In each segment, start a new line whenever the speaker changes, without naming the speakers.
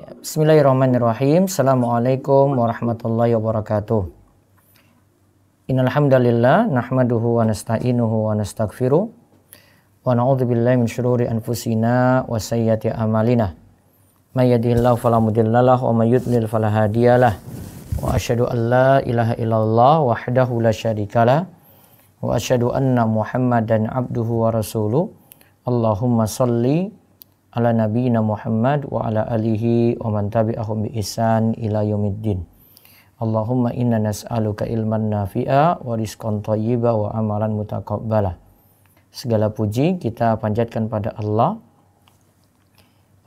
Ya, Bismillahirrahmanirrahim. Assalamualaikum warahmatullahi wabarakatuh. Innalhamdalillah nahmaduhu wa nasta'inuhu wa nastaghfiruh wa na'udzu billahi min syururi anfusina wa sayyiati a'malina. May yahdihillahu fala mudhillalah wa may yudlil fala hadiyalah. Wa asyhadu an la ilaha illallah wahdahu la syarikalah wa asyhadu anna Muhammadan abduhu wa rasuluh. Allahumma salli ala nabiyina Muhammad wa ala alihi wa man tabi'ahum bi ihsan ila yaumiddin. Allahumma inna nas'aluka ilman nafi'a wa rizqan thayyiba wa amalan mutaqabbala. Segala puji kita panjatkan pada Allah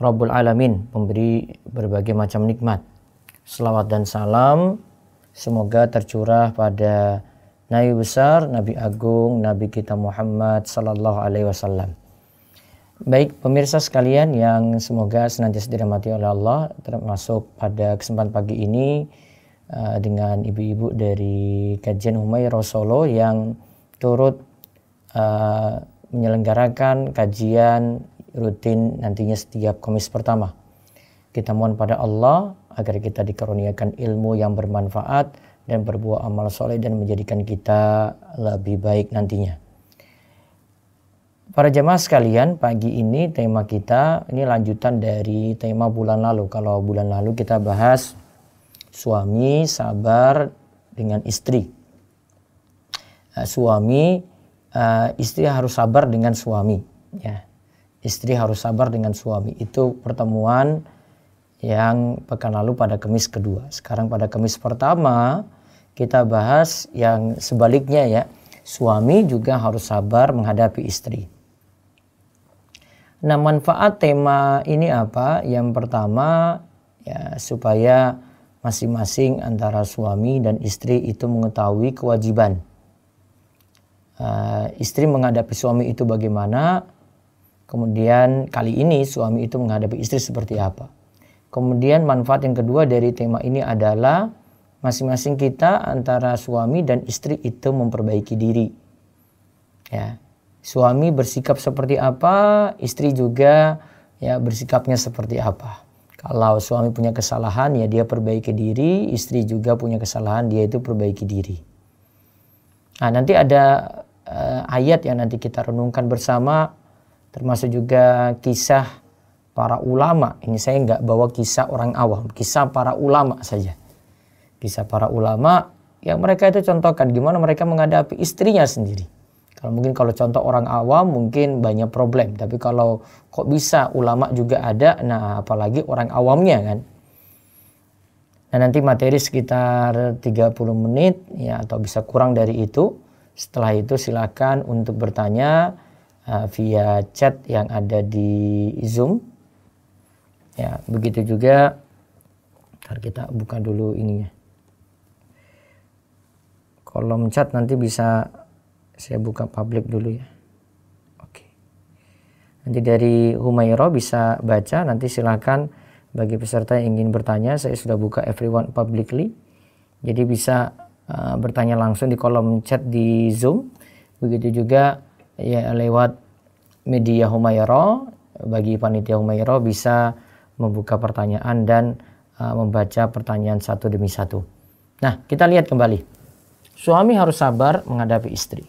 Rabbul Alamin, pemberi berbagai macam nikmat. Selawat dan salam semoga tercurah pada Nabi besar, Nabi agung, Nabi kita Muhammad sallallahu alaihi wasallam Baik pemirsa sekalian yang semoga senantiasa dirahmati oleh Allah termasuk pada kesempatan pagi ini eh, dengan ibu-ibu dari kajian Humaira Solo yang turut eh, menyelenggarakan kajian rutin nantinya setiap komis pertama. Kita mohon pada Allah agar kita dikaruniakan ilmu yang bermanfaat dan berbuah amal soleh dan menjadikan kita lebih baik nantinya. Para jemaah sekalian, pagi ini tema kita ini lanjutan dari tema bulan lalu. Kalau bulan lalu kita bahas suami sabar dengan istri. Uh, suami uh, istri harus sabar dengan suami, ya. Istri harus sabar dengan suami. Itu pertemuan yang pekan lalu pada Kamis kedua. Sekarang pada Kamis pertama kita bahas yang sebaliknya ya. Suami juga harus sabar menghadapi istri Nah, manfaat tema ini apa? Yang pertama, ya supaya masing-masing antara suami dan istri itu mengetahui kewajiban. Uh, istri menghadapi suami itu bagaimana? Kemudian kali ini suami itu menghadapi istri seperti apa? Kemudian manfaat yang kedua dari tema ini adalah masing-masing kita antara suami dan istri itu memperbaiki diri. Ya, suami bersikap seperti apa, istri juga ya bersikapnya seperti apa. Kalau suami punya kesalahan ya dia perbaiki diri, istri juga punya kesalahan dia itu perbaiki diri. Nah, nanti ada uh, ayat yang nanti kita renungkan bersama termasuk juga kisah para ulama. Ini saya nggak bawa kisah orang awam, kisah para ulama saja. Kisah para ulama yang mereka itu contohkan gimana mereka menghadapi istrinya sendiri kalau nah, mungkin kalau contoh orang awam mungkin banyak problem, tapi kalau kok bisa ulama juga ada, nah apalagi orang awamnya kan. Nah nanti materi sekitar 30 menit ya atau bisa kurang dari itu. Setelah itu silakan untuk bertanya uh, via chat yang ada di Zoom. Ya, begitu juga. Ntar kita buka dulu ininya kolom chat nanti bisa saya buka public dulu ya oke nanti dari Humaira bisa baca nanti silahkan bagi peserta yang ingin bertanya saya sudah buka everyone publicly jadi bisa uh, bertanya langsung di kolom chat di Zoom begitu juga ya lewat media Humaira bagi panitia Humaira bisa membuka pertanyaan dan uh, membaca pertanyaan satu demi satu. Nah, kita lihat kembali. Suami harus sabar menghadapi istri.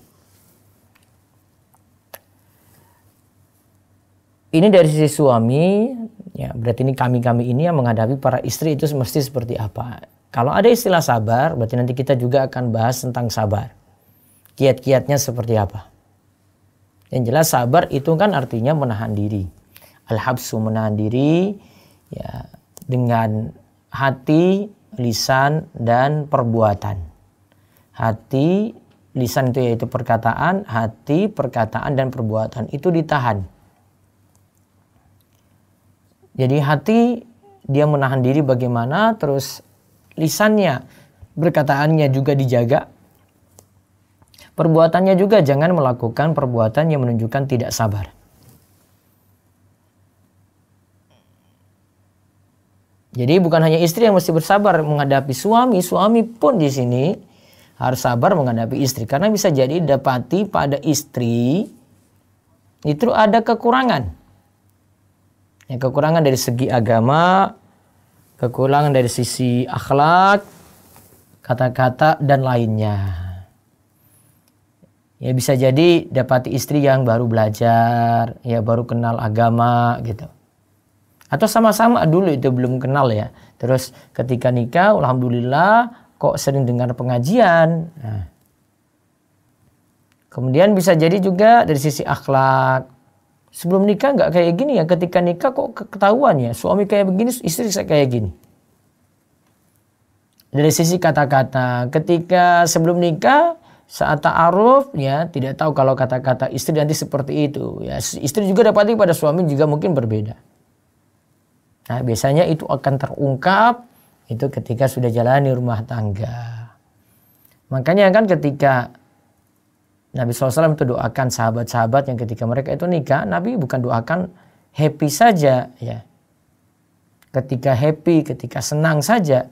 Ini dari sisi suami, ya berarti ini kami-kami ini yang menghadapi para istri itu mesti seperti apa. Kalau ada istilah sabar, berarti nanti kita juga akan bahas tentang sabar. Kiat-kiatnya seperti apa. Yang jelas sabar itu kan artinya menahan diri. Al-habsu menahan diri ya dengan hati, lisan dan perbuatan. Hati, lisan itu yaitu perkataan, hati, perkataan dan perbuatan itu ditahan jadi hati dia menahan diri bagaimana, terus lisannya, berkataannya juga dijaga. Perbuatannya juga jangan melakukan perbuatan yang menunjukkan tidak sabar. Jadi bukan hanya istri yang mesti bersabar menghadapi suami, suami pun di sini harus sabar menghadapi istri karena bisa jadi dapati pada istri itu ada kekurangan yang kekurangan dari segi agama, kekurangan dari sisi akhlak, kata-kata dan lainnya. Ya bisa jadi dapati istri yang baru belajar, ya baru kenal agama gitu. Atau sama-sama dulu itu belum kenal ya. Terus ketika nikah, alhamdulillah kok sering dengar pengajian. Nah. Kemudian bisa jadi juga dari sisi akhlak, sebelum nikah nggak kayak gini ya ketika nikah kok ketahuan ya suami kayak begini istri saya kayak gini dari sisi kata-kata ketika sebelum nikah saat ta'aruf ya tidak tahu kalau kata-kata istri nanti seperti itu ya istri juga dapat pada suami juga mungkin berbeda nah biasanya itu akan terungkap itu ketika sudah jalani rumah tangga makanya kan ketika Nabi SAW itu doakan sahabat-sahabat yang ketika mereka itu nikah, Nabi bukan doakan happy saja, ya. Ketika happy, ketika senang saja,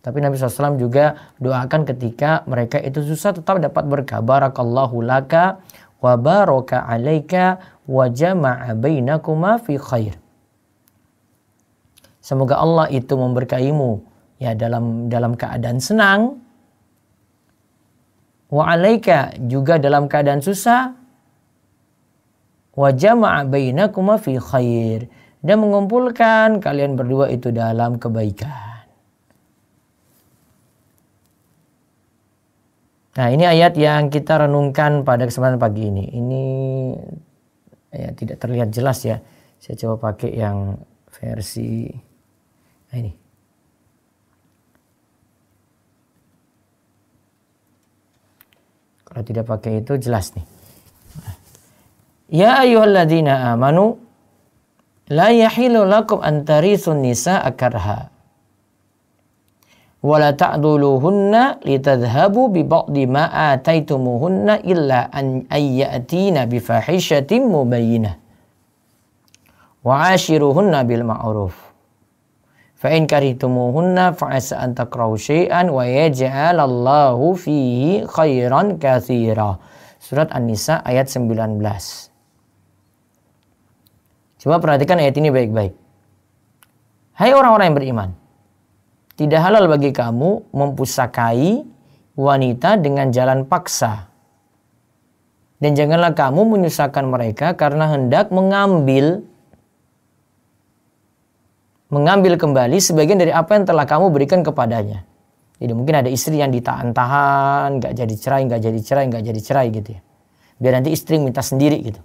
tapi Nabi SAW juga doakan ketika mereka itu susah tetap dapat Barakallahu laka wa baraka alaika wa jama'a bainakuma fi khair. Semoga Allah itu memberkaimu ya dalam dalam keadaan senang wa alaika juga dalam keadaan susah wa jama'a bainakuma fi khair dan mengumpulkan kalian berdua itu dalam kebaikan. Nah, ini ayat yang kita renungkan pada kesempatan pagi ini. Ini ya tidak terlihat jelas ya. Saya coba pakai yang versi nah, ini. Kalau tidak pakai itu jelas nih. Ya ayyuhalladzina amanu la yahilu lakum an tarisun nisa akarha wa la ta'duluhunna litadhhabu bi ba'di ma ataitumuhunna illa an ayatina bi fahishatin mubayyinah wa ashiruhunna bil ma'ruf fa in karihtumuhunna fa asa an takrahu syai'an wa yaj'alallahu fihi khairan Surat An-Nisa ayat 19. Coba perhatikan ayat ini baik-baik. Hai orang-orang yang beriman, tidak halal bagi kamu mempusakai wanita dengan jalan paksa. Dan janganlah kamu menyusahkan mereka karena hendak mengambil mengambil kembali sebagian dari apa yang telah kamu berikan kepadanya. Jadi mungkin ada istri yang ditahan-tahan, nggak jadi cerai, nggak jadi cerai, nggak jadi cerai gitu ya. Biar nanti istri minta sendiri gitu.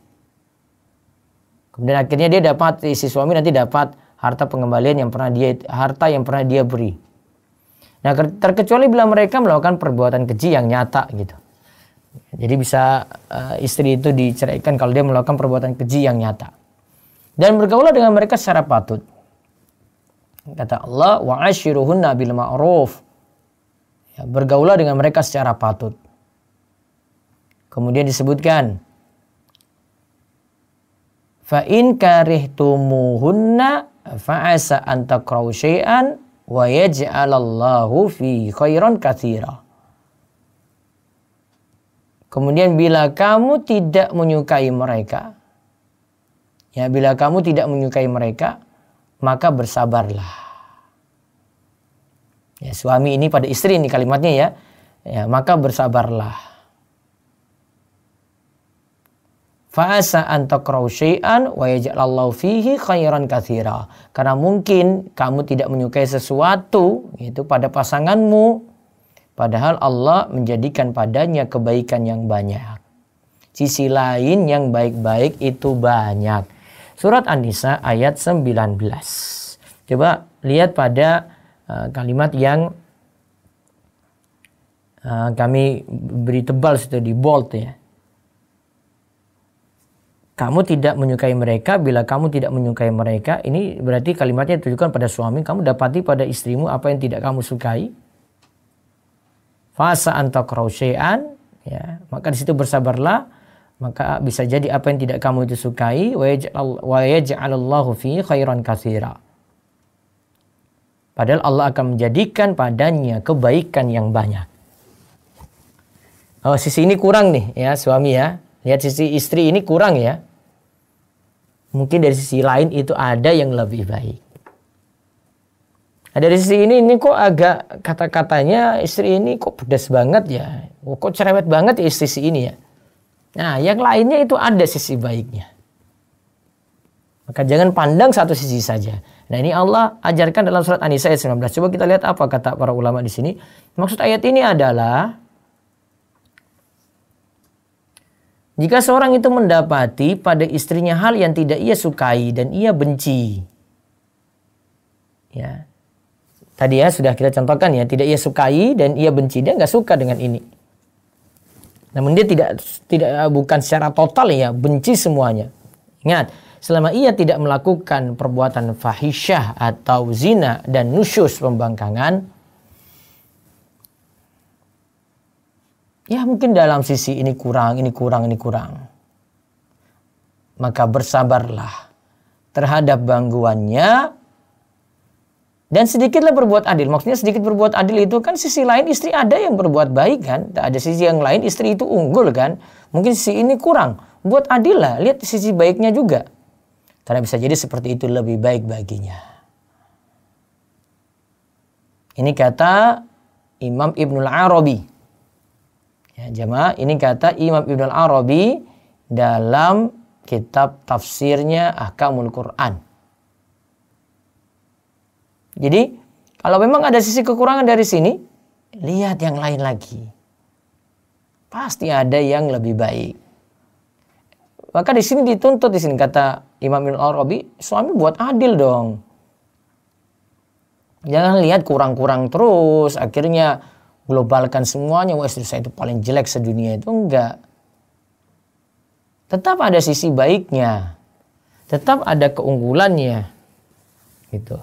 Kemudian akhirnya dia dapat si suami nanti dapat harta pengembalian yang pernah dia harta yang pernah dia beri. Nah terkecuali bila mereka melakukan perbuatan keji yang nyata gitu. Jadi bisa uh, istri itu diceraikan kalau dia melakukan perbuatan keji yang nyata. Dan bergaulah dengan mereka secara patut Kata Allah, wa ashiruhunna bil ma'ruf. Ya, bergaulah dengan mereka secara patut. Kemudian disebutkan, fa'in karihtumuhunna fa'asa anta syai'an wa yaj'alallahu fi khairan kathira. Kemudian bila kamu tidak menyukai mereka, ya bila kamu tidak menyukai mereka, maka bersabarlah. Ya, suami ini pada istri ini kalimatnya ya, ya maka bersabarlah. Fa'asa an syai'an wa yaj'alallahu fihi khairan katsira. Karena mungkin kamu tidak menyukai sesuatu itu pada pasanganmu padahal Allah menjadikan padanya kebaikan yang banyak. Sisi lain yang baik-baik itu banyak Surat An-Nisa ayat 19. Coba lihat pada uh, kalimat yang uh, kami beri tebal situ di bold ya. Kamu tidak menyukai mereka bila kamu tidak menyukai mereka. Ini berarti kalimatnya ditujukan pada suami. Kamu dapati pada istrimu apa yang tidak kamu sukai. Fasa antakrausean. Ya, maka di situ bersabarlah maka bisa jadi apa yang tidak kamu itu sukai wa yaj'alallahu fi khairan katsira. Padahal Allah akan menjadikan padanya kebaikan yang banyak. Oh, sisi ini kurang nih ya suami ya. Lihat sisi istri ini kurang ya. Mungkin dari sisi lain itu ada yang lebih baik. Nah, dari sisi ini ini kok agak kata-katanya istri ini kok pedas banget ya. Oh, kok cerewet banget ya istri ini ya Nah, yang lainnya itu ada sisi baiknya. Maka jangan pandang satu sisi saja. Nah, ini Allah ajarkan dalam surat An-Nisa ayat 19. Coba kita lihat apa kata para ulama di sini. Maksud ayat ini adalah jika seorang itu mendapati pada istrinya hal yang tidak ia sukai dan ia benci. Ya. Tadi ya sudah kita contohkan ya, tidak ia sukai dan ia benci, dia nggak suka dengan ini. Namun dia tidak tidak eh, bukan secara total ya benci semuanya. Ingat, selama ia tidak melakukan perbuatan fahisyah atau zina dan nusyus pembangkangan, ya mungkin dalam sisi ini kurang, ini kurang, ini kurang. Maka bersabarlah terhadap gangguannya dan sedikitlah berbuat adil. Maksudnya sedikit berbuat adil itu kan sisi lain istri ada yang berbuat baik kan. Ada sisi yang lain istri itu unggul kan. Mungkin sisi ini kurang. Buat adil lah. Lihat sisi baiknya juga. Karena bisa jadi seperti itu lebih baik baginya. Ini kata Imam Ibnul Arabi. Ya, jemaah, ini kata Imam Ibnul Arabi dalam kitab tafsirnya Ahkamul Quran. Jadi kalau memang ada sisi kekurangan dari sini, lihat yang lain lagi. Pasti ada yang lebih baik. Maka di sini dituntut di sini kata Imam Ibn Arabi, suami buat adil dong. Jangan lihat kurang-kurang terus, akhirnya globalkan semuanya, wah istri saya itu paling jelek sedunia itu enggak. Tetap ada sisi baiknya, tetap ada keunggulannya, gitu.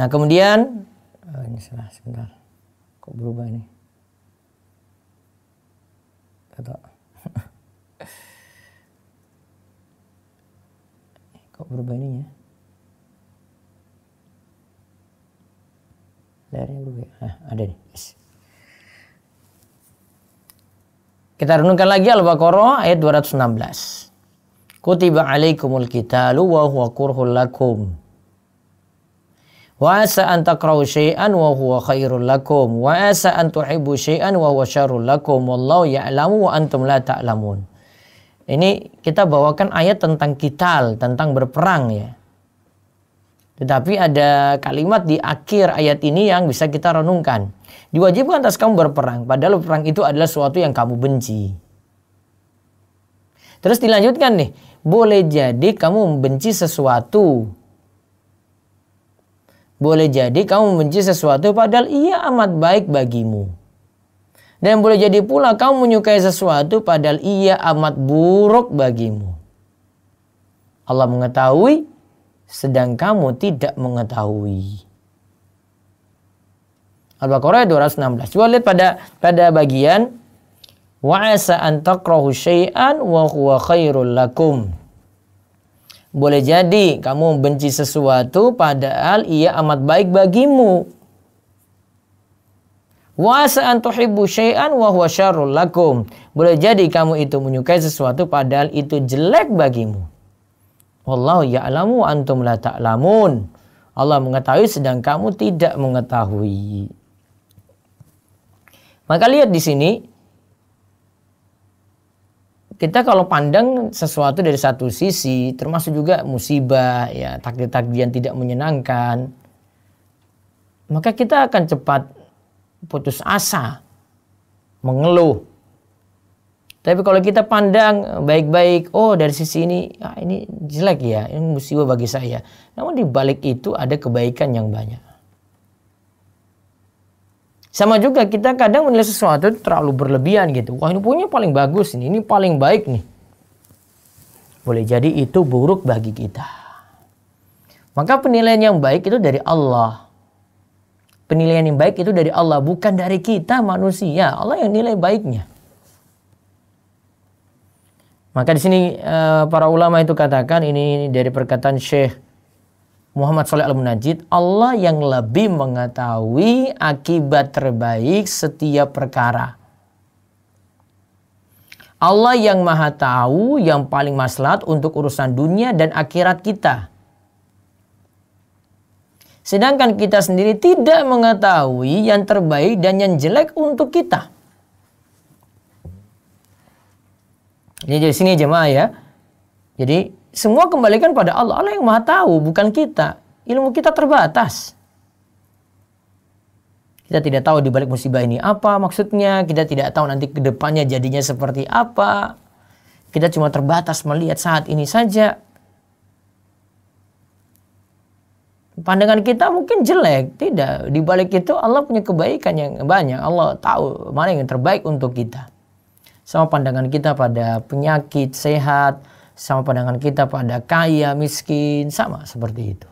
Nah kemudian oh, ini salah sebentar. Kok berubah ini? kata kok berubah ini dari Layarnya berubah. Ya? Nah, ada nih. Yes. Kita renungkan lagi Al-Baqarah ayat 216. Kutiba alaikumul kitalu wa huwa kurhul lakum Wa asa an takrahu syai'an wa huwa khairul lakum. Wa asa an tuhibbu syai'an wa huwa syarrul lakum. Wallahu ya'lamu wa antum la ta'lamun. Ini kita bawakan ayat tentang kital, tentang berperang ya. Tetapi ada kalimat di akhir ayat ini yang bisa kita renungkan. Diwajibkan atas kamu berperang, padahal perang itu adalah sesuatu yang kamu benci. Terus dilanjutkan nih, boleh jadi kamu membenci sesuatu boleh jadi kamu membenci sesuatu padahal ia amat baik bagimu. Dan boleh jadi pula kamu menyukai sesuatu padahal ia amat buruk bagimu. Allah mengetahui sedang kamu tidak mengetahui. Al-Baqarah 216. Coba lihat pada pada bagian wa'asa an takrahu syai'an wa huwa khairul lakum. Boleh jadi kamu membenci sesuatu padahal ia amat baik bagimu. Wasa antuhibbu syai'an wa huwa syarrul lakum. Boleh jadi kamu itu menyukai sesuatu padahal itu jelek bagimu. Wallahu ya'lamu antum la ta'lamun. Allah mengetahui sedang kamu tidak mengetahui. Maka lihat di sini kita kalau pandang sesuatu dari satu sisi, termasuk juga musibah, ya takdir-takdir yang tidak menyenangkan, maka kita akan cepat putus asa, mengeluh. Tapi kalau kita pandang baik-baik, oh dari sisi ini, ah, ini jelek ya, ini musibah bagi saya. Namun di balik itu ada kebaikan yang banyak. Sama juga kita kadang menilai sesuatu terlalu berlebihan gitu. Wah ini punya paling bagus ini, ini paling baik nih. Boleh jadi itu buruk bagi kita. Maka penilaian yang baik itu dari Allah. Penilaian yang baik itu dari Allah, bukan dari kita manusia. Allah yang nilai baiknya. Maka di sini eh, para ulama itu katakan ini dari perkataan Syekh Muhammad Soleh Al-Munajid, Allah yang lebih mengetahui akibat terbaik setiap perkara. Allah yang maha tahu, yang paling maslahat untuk urusan dunia dan akhirat kita. Sedangkan kita sendiri tidak mengetahui yang terbaik dan yang jelek untuk kita. ini Jadi sini jemaah ya. Jadi semua kembalikan pada Allah. Allah yang maha tahu, bukan kita. Ilmu kita terbatas. Kita tidak tahu di balik musibah ini apa maksudnya. Kita tidak tahu nanti kedepannya jadinya seperti apa. Kita cuma terbatas melihat saat ini saja. Pandangan kita mungkin jelek, tidak. Di balik itu Allah punya kebaikan yang banyak. Allah tahu mana yang terbaik untuk kita. Sama pandangan kita pada penyakit, sehat, sama pandangan kita pada kaya, miskin, sama seperti itu.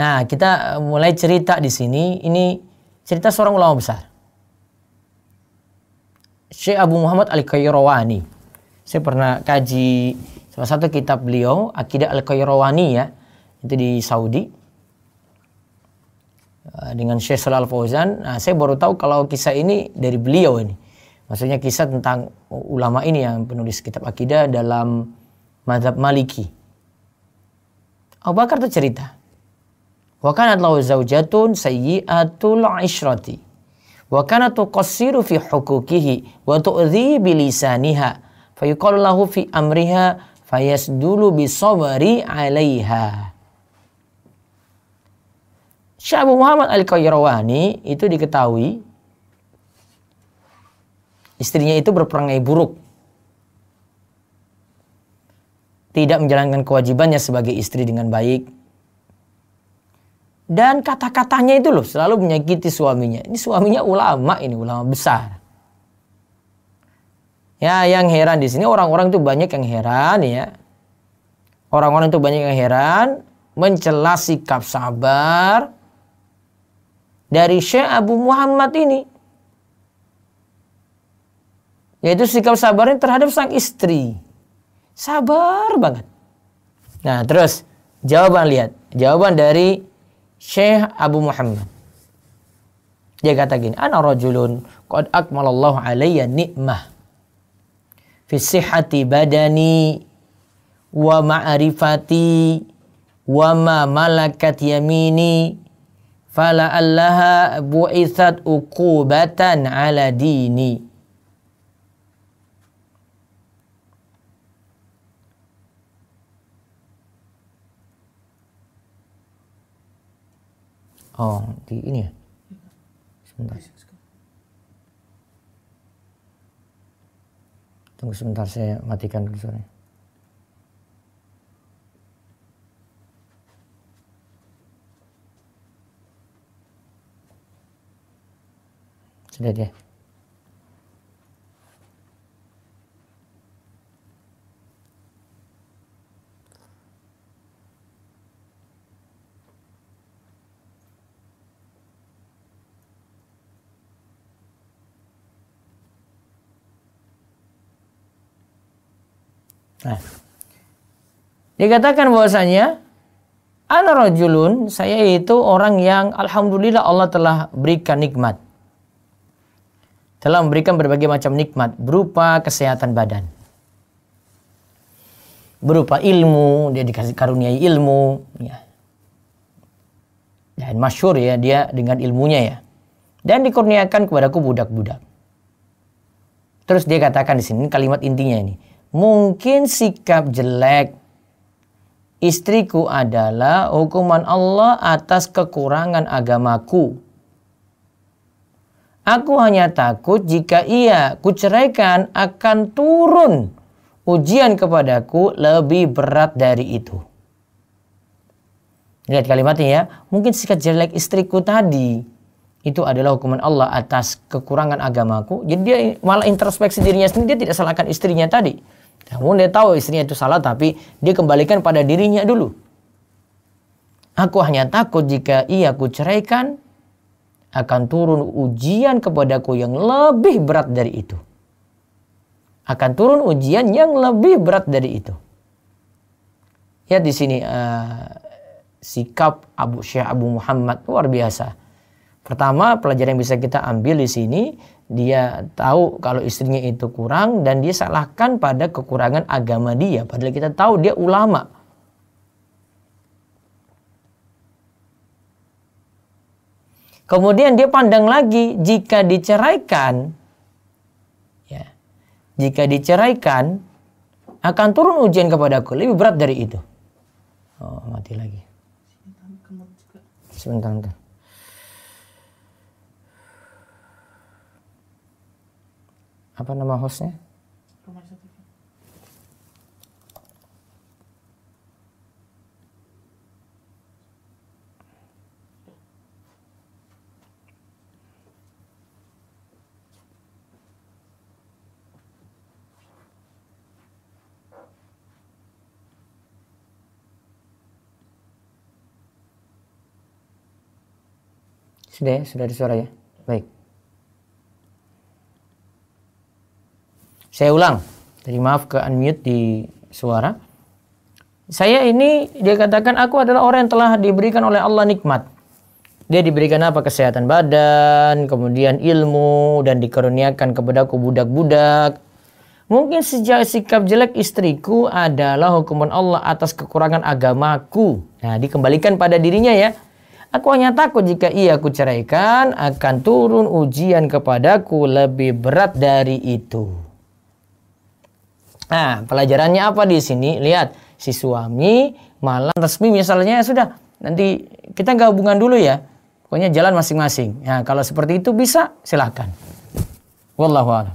Nah, kita eh, mulai cerita di sini. Ini cerita seorang ulama besar. Syekh Abu Muhammad Al-Qayrawani. Saya pernah kaji salah satu kitab beliau, Akidah Al-Qayrawani ya. Itu di Saudi. Eh, dengan Syekh Salal Fauzan. Nah, saya baru tahu kalau kisah ini dari beliau ini. Maksudnya kisah tentang ulama ini yang penulis kitab akidah dalam madhab Maliki. Abu Bakar itu cerita. Wa kanat lahu zaujatun sayyi'atul ishrati. Wa kanat tuqassiru fi hukukihi wa tu'dhi bilisaniha. Fayuqalu lahu fi amriha fayasdulu bisawari alaiha. Syekh Abu Muhammad Al-Qayrawani itu diketahui istrinya itu berperangai buruk. Tidak menjalankan kewajibannya sebagai istri dengan baik. Dan kata-katanya itu loh selalu menyakiti suaminya. Ini suaminya ulama ini, ulama besar. Ya, yang heran di sini orang-orang itu banyak yang heran ya. Orang-orang itu banyak yang heran mencela sikap sabar, dari Syekh Abu Muhammad ini yaitu sikap sabarnya terhadap sang istri. Sabar banget. Nah, terus jawaban lihat, jawaban dari Syekh Abu Muhammad. Dia kata gini, ana rajulun qad akmalallahu alayya ni'mah fi sihhati badani wa ma'rifati wa ma malakat yamini fala allaha bu'ithat uqubatan ala dini Oh, di ini ya. Sebentar. Tunggu sebentar saya matikan dulu suaranya. Sudah deh. Nah, dikatakan bahwasanya ana saya itu orang yang alhamdulillah Allah telah berikan nikmat telah memberikan berbagai macam nikmat berupa kesehatan badan. Berupa ilmu, dia dikasih karuniai ilmu. Ya. Dan masyur ya dia dengan ilmunya ya. Dan dikurniakan kepadaku budak-budak. Terus dia katakan di sini kalimat intinya ini. Mungkin sikap jelek istriku adalah hukuman Allah atas kekurangan agamaku Aku hanya takut jika ia kuceraikan akan turun ujian kepadaku lebih berat dari itu. Lihat kalimatnya ya. Mungkin sikap jelek istriku tadi itu adalah hukuman Allah atas kekurangan agamaku. Jadi dia malah introspeksi dirinya sendiri, dia tidak salahkan istrinya tadi. Namun dia tahu istrinya itu salah tapi dia kembalikan pada dirinya dulu. Aku hanya takut jika ia kuceraikan akan turun ujian kepadaku yang lebih berat dari itu. Akan turun ujian yang lebih berat dari itu. Ya di sini uh, sikap Abu Syekh Abu Muhammad luar biasa. Pertama pelajaran yang bisa kita ambil di sini dia tahu kalau istrinya itu kurang dan dia salahkan pada kekurangan agama dia. Padahal kita tahu dia ulama Kemudian dia pandang lagi jika diceraikan ya. Jika diceraikan akan turun ujian kepadaku lebih berat dari itu. Oh, mati lagi. Sebentar, sebentar. Apa nama hostnya? Sudah ya? Sudah ada suara ya? Baik. Saya ulang. Tadi maaf ke unmute di suara. Saya ini dia katakan aku adalah orang yang telah diberikan oleh Allah nikmat. Dia diberikan apa? Kesehatan badan, kemudian ilmu dan dikaruniakan aku budak-budak. Mungkin sejak sikap jelek istriku adalah hukuman Allah atas kekurangan agamaku. Nah, dikembalikan pada dirinya ya Aku hanya takut jika ia aku ceraikan akan turun ujian kepadaku lebih berat dari itu. Nah, pelajarannya apa di sini? Lihat, si suami malam resmi misalnya ya sudah nanti kita nggak hubungan dulu ya. Pokoknya jalan masing-masing. Nah, kalau seperti itu bisa silahkan. Wallahu a'lam.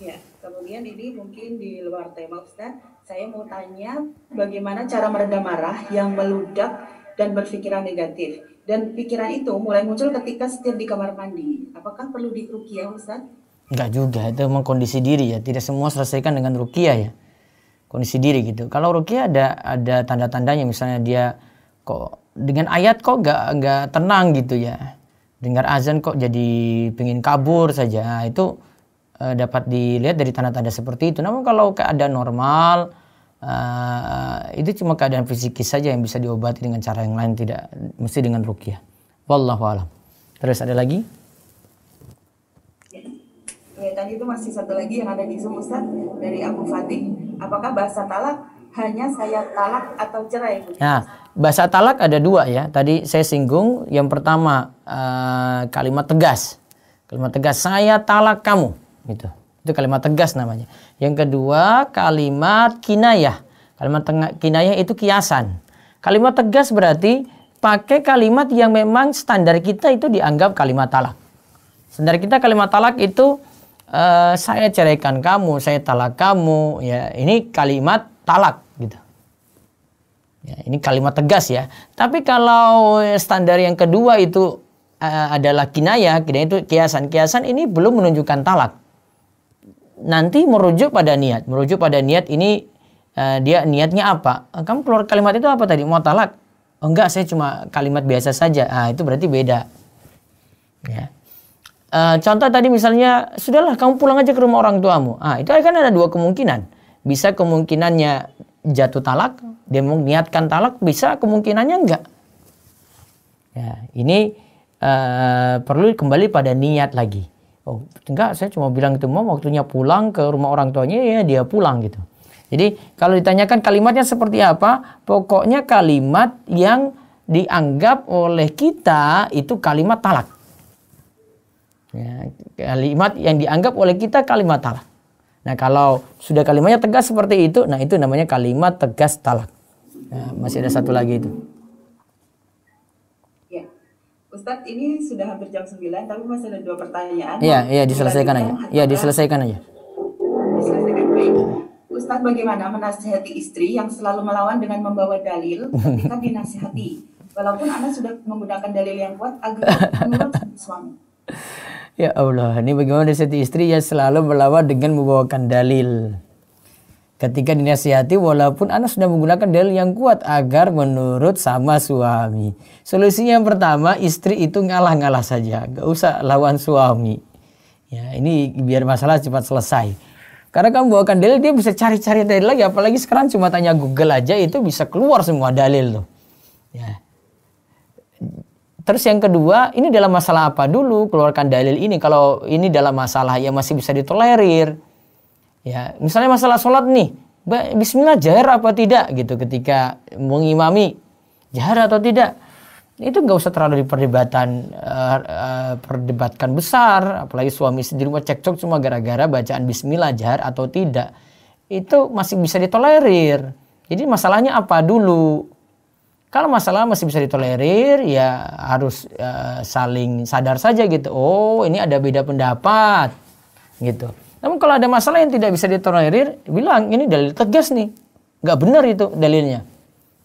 Ya, kemudian ini mungkin di luar tema Ustaz, saya mau tanya bagaimana cara meredam marah yang meludak dan berpikiran negatif. Dan pikiran itu mulai muncul ketika setiap di kamar mandi. Apakah perlu di dirukiah Ustaz?
Enggak juga, itu memang kondisi diri ya. Tidak semua selesaikan dengan rukiah ya. Kondisi diri gitu. Kalau rukiah ada ada tanda-tandanya misalnya dia kok dengan ayat kok enggak enggak tenang gitu ya. Dengar azan kok jadi pingin kabur saja. Itu eh, dapat dilihat dari tanda-tanda seperti itu. Namun kalau keadaan normal, Uh, itu cuma keadaan fisikis saja yang bisa diobati dengan cara yang lain tidak mesti dengan rukyah. Wallahu alam. Terus ada lagi?
Ya, tadi itu masih satu lagi yang ada di Zoom Ustaz dari Abu Fatih. Apakah bahasa talak hanya saya talak atau
cerai? Nah, bahasa talak ada dua ya. Tadi saya singgung yang pertama uh, kalimat tegas. Kalimat tegas saya talak kamu gitu. Itu kalimat tegas namanya. Yang kedua, kalimat kinayah. Kalimat kinayah itu kiasan. Kalimat tegas berarti pakai kalimat yang memang standar kita itu dianggap kalimat talak. Standar kita kalimat talak itu e, saya ceraikan kamu, saya talak kamu, ya ini kalimat talak gitu. Ya, ini kalimat tegas ya. Tapi kalau standar yang kedua itu eh, adalah kinayah, kinayah itu kiasan. Kiasan ini belum menunjukkan talak nanti merujuk pada niat. Merujuk pada niat ini uh, dia niatnya apa? Kamu keluar kalimat itu apa tadi? Mau talak? Oh, enggak, saya cuma kalimat biasa saja. Ah, itu berarti beda. Ya. Uh, contoh tadi misalnya, sudahlah kamu pulang aja ke rumah orang tuamu. Ah, itu kan ada dua kemungkinan. Bisa kemungkinannya jatuh talak, dia niatkan talak, bisa kemungkinannya enggak. Ya, ini uh, perlu kembali pada niat lagi oh enggak saya cuma bilang itu mau waktunya pulang ke rumah orang tuanya ya dia pulang gitu jadi kalau ditanyakan kalimatnya seperti apa pokoknya kalimat yang dianggap oleh kita itu kalimat talak ya, kalimat yang dianggap oleh kita kalimat talak nah kalau sudah kalimatnya tegas seperti itu nah itu namanya kalimat tegas talak nah, masih ada satu lagi itu
Ustadz, ini sudah hampir jam 9, tapi masih ada dua pertanyaan. Iya, iya, diselesaikan aja. Iya, diselesaikan aja. Diselesaikan baik. Ustadz, bagaimana menasihati istri yang selalu melawan dengan membawa dalil ketika dinasihati? Walaupun Anda sudah menggunakan dalil yang kuat agar menurut suami.
Ya Allah, ini bagaimana menasihati istri yang selalu melawan dengan membawakan dalil ketika dinasihati walaupun anak sudah menggunakan dalil yang kuat agar menurut sama suami. Solusinya yang pertama istri itu ngalah-ngalah saja, gak usah lawan suami. Ya, ini biar masalah cepat selesai. Karena kamu bawakan dalil dia bisa cari-cari dalil lagi apalagi sekarang cuma tanya Google aja itu bisa keluar semua dalil tuh. Ya. Terus yang kedua, ini dalam masalah apa dulu keluarkan dalil ini kalau ini dalam masalah yang masih bisa ditolerir Ya, misalnya masalah sholat nih, Bismillah jahar apa tidak gitu ketika mengimami jahar atau tidak itu nggak usah terlalu diperdebatan uh, eh, uh, eh, perdebatkan besar apalagi suami sendiri di cekcok cuma gara-gara bacaan Bismillah jahar atau tidak itu masih bisa ditolerir jadi masalahnya apa dulu kalau masalah masih bisa ditolerir ya harus uh, saling sadar saja gitu oh ini ada beda pendapat gitu namun kalau ada masalah yang tidak bisa ditolerir, bilang ini dalil tegas nih. Nggak benar itu dalilnya.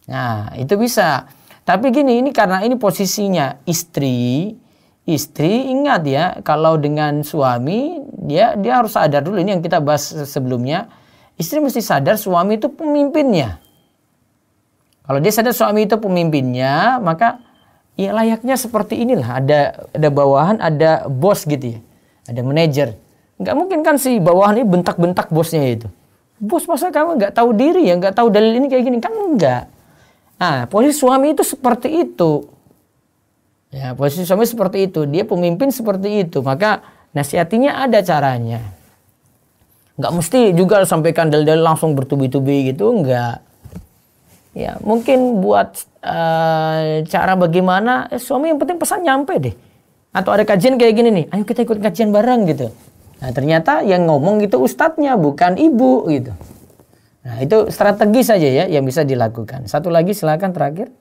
Nah, itu bisa. Tapi gini, ini karena ini posisinya istri, istri ingat ya, kalau dengan suami dia dia harus sadar dulu ini yang kita bahas sebelumnya. Istri mesti sadar suami itu pemimpinnya. Kalau dia sadar suami itu pemimpinnya, maka ya layaknya seperti inilah ada ada bawahan, ada bos gitu ya. Ada manajer. Nggak mungkin kan si bawah ini bentak-bentak bosnya itu. Bos masa kamu nggak tahu diri ya, nggak tahu dalil ini kayak gini kan nggak. Nah, posisi suami itu seperti itu. Ya, posisi suami seperti itu. Dia pemimpin seperti itu. Maka nasihatinya ada caranya. Nggak mesti juga sampaikan dalil-dalil langsung bertubi-tubi gitu, nggak. Ya, mungkin buat uh, cara bagaimana eh, suami yang penting pesan nyampe deh. Atau ada kajian kayak gini nih, ayo kita ikut kajian bareng gitu. Nah ternyata yang ngomong itu ustadznya bukan ibu gitu. Nah itu strategi saja ya yang bisa dilakukan. Satu lagi silakan terakhir.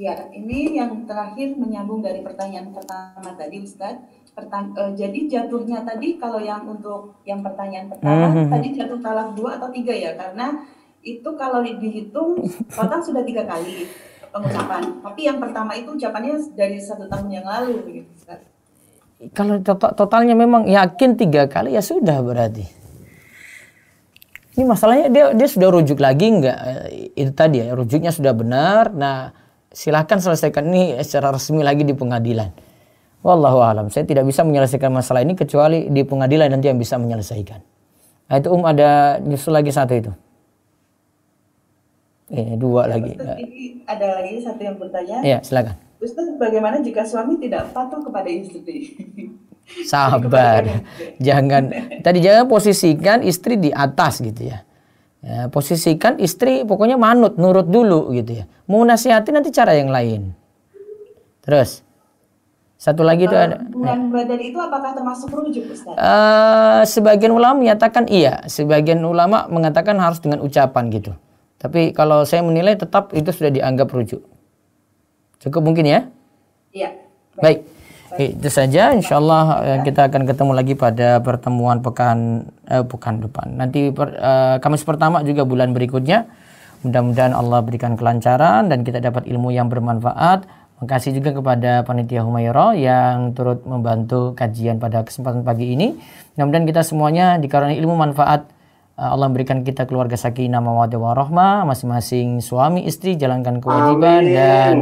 Ya, ini yang terakhir menyambung dari pertanyaan pertama tadi ustadz Pertan uh, jadi jatuhnya tadi kalau yang untuk yang pertanyaan pertama mm -hmm. tadi jatuh talak dua atau tiga ya karena itu kalau dihitung total sudah tiga kali pengucapan. Tapi yang pertama itu ucapannya dari satu tahun yang lalu begitu Ustaz
kalau tota-, totalnya memang yakin tiga kali ya sudah berarti. Ini masalahnya dia dia sudah rujuk lagi nggak eh, itu tadi ya rujuknya sudah benar. Nah silahkan selesaikan ini secara resmi lagi di pengadilan. Wallahu alam. Saya tidak bisa menyelesaikan masalah ini kecuali di pengadilan nanti yang bisa menyelesaikan. Nah itu um ada nyusul lagi satu itu. Eh dua ya, lagi.
ada lagi satu yang bertanya. Ya silakan. Ustaz, bagaimana jika suami tidak patuh kepada istri?
Sabar, jangan tadi jangan posisikan istri di atas gitu ya. ya. Posisikan istri pokoknya manut, nurut dulu gitu ya. Mau nasihati nanti cara yang lain. Terus satu lagi itu uh, ada. Bulan
badan itu apakah termasuk rujuk Ustaz?
Uh, sebagian ulama menyatakan iya, sebagian ulama mengatakan harus dengan ucapan gitu. Tapi kalau saya menilai tetap itu sudah dianggap rujuk. Cukup mungkin ya? Iya. Baik. Baik. Itu saja Insya insyaallah eh, kita akan ketemu lagi pada pertemuan pekan eh, pekan depan. Nanti per, eh, Kamis pertama juga bulan berikutnya. Mudah-mudahan Allah berikan kelancaran dan kita dapat ilmu yang bermanfaat. Makasih juga kepada Panitia Humayro yang turut membantu kajian pada kesempatan pagi ini. mudah kita semuanya dikarenakan ilmu manfaat eh, Allah memberikan kita keluarga sakinah mawaddah warahmah, masing-masing suami istri jalankan kewajiban Amin. dan